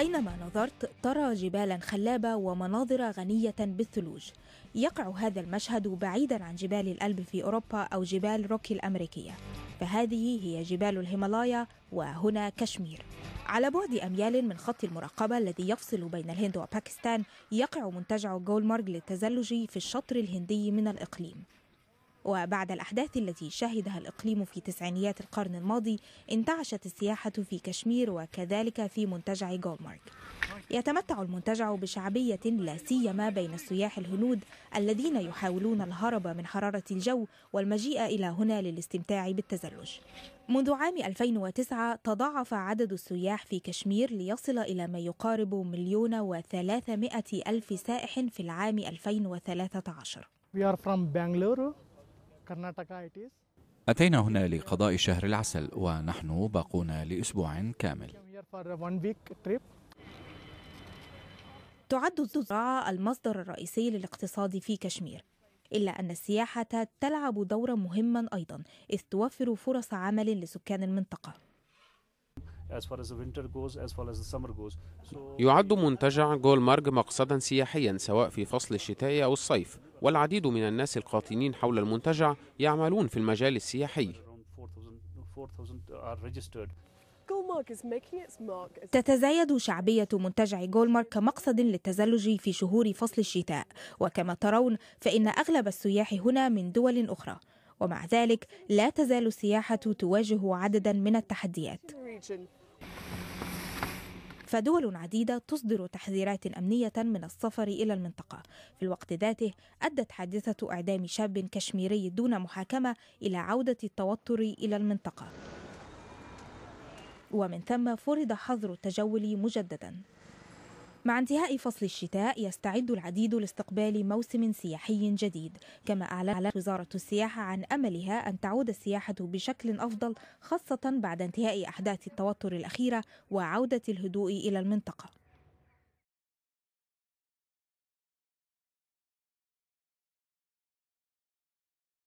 أينما نظرت ترى جبالا خلابة ومناظر غنية بالثلوج يقع هذا المشهد بعيدا عن جبال الألب في أوروبا أو جبال روكي الأمريكية فهذه هي جبال الهيمالايا وهنا كشمير على بعد أميال من خط المراقبة الذي يفصل بين الهند وباكستان يقع منتجع جولمارج للتزلج في الشطر الهندي من الإقليم وبعد الأحداث التي شهدها الإقليم في تسعينيات القرن الماضي انتعشت السياحة في كشمير وكذلك في منتجع جولمارك يتمتع المنتجع بشعبية لا سيما بين السياح الهنود الذين يحاولون الهرب من حرارة الجو والمجيء إلى هنا للاستمتاع بالتزلج منذ عام 2009 تضاعف عدد السياح في كشمير ليصل إلى ما يقارب مليون وثلاثمائة ألف سائح في العام 2013 We are from Bangalore. أتينا هنا لقضاء شهر العسل ونحن باقون لأسبوع كامل تعد الزراعة المصدر الرئيسي للاقتصاد في كشمير إلا أن السياحة تلعب دورا مهما أيضا إذ توفر فرص عمل لسكان المنطقة يعد منتجع مارج مقصدا سياحيا سواء في فصل الشتاء أو الصيف والعديد من الناس القاطنين حول المنتجع يعملون في المجال السياحي تتزايد شعبية منتجع جولمارك كمقصد للتزلج في شهور فصل الشتاء وكما ترون فإن أغلب السياح هنا من دول أخرى ومع ذلك لا تزال السياحة تواجه عددا من التحديات فدول عديدة تصدر تحذيرات أمنية من السفر إلى المنطقة في الوقت ذاته أدت حادثة إعدام شاب كشميري دون محاكمة إلى عودة التوتر إلى المنطقة ومن ثم فرض حظر التجول مجددا مع انتهاء فصل الشتاء يستعد العديد لاستقبال موسم سياحي جديد كما أعلنت وزارة السياحة عن أملها أن تعود السياحة بشكل أفضل خاصة بعد انتهاء أحداث التوتر الأخيرة وعودة الهدوء إلى المنطقة